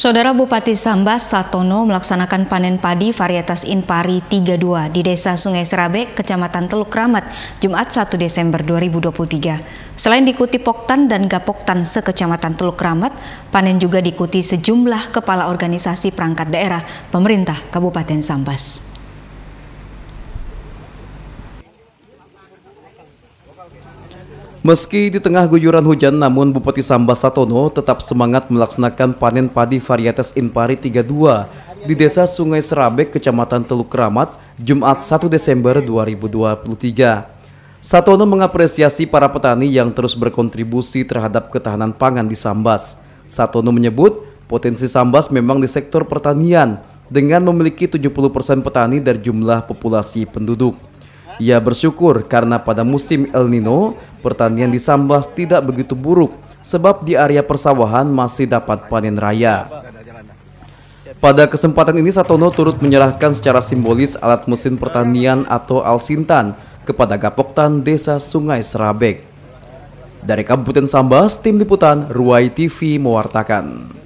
Saudara Bupati Sambas Satono melaksanakan panen padi varietas Inpari 32 di Desa Sungai Serabe, Kecamatan Teluk Ramat, Jumat 1 Desember 2023. Selain diikuti Poktan dan Gapoktan sekecamatan Teluk Ramat, panen juga diikuti sejumlah kepala organisasi perangkat daerah pemerintah Kabupaten Sambas. Meski di tengah guyuran hujan, namun Bupati Sambas Satono tetap semangat melaksanakan panen padi varietas Impari 32 di Desa Sungai Serabek, Kecamatan Teluk Keramat, Jumat 1 Desember 2023. Satono mengapresiasi para petani yang terus berkontribusi terhadap ketahanan pangan di Sambas. Satono menyebut, potensi Sambas memang di sektor pertanian dengan memiliki 70% petani dari jumlah populasi penduduk. Ia bersyukur karena pada musim El Nino, pertanian di Sambas tidak begitu buruk sebab di area persawahan masih dapat panen raya. Pada kesempatan ini Satono turut menyerahkan secara simbolis alat mesin pertanian atau Alsintan kepada Gapoktan Desa Sungai Serabek. Dari Kabupaten Sambas, Tim Liputan Ruai TV mewartakan.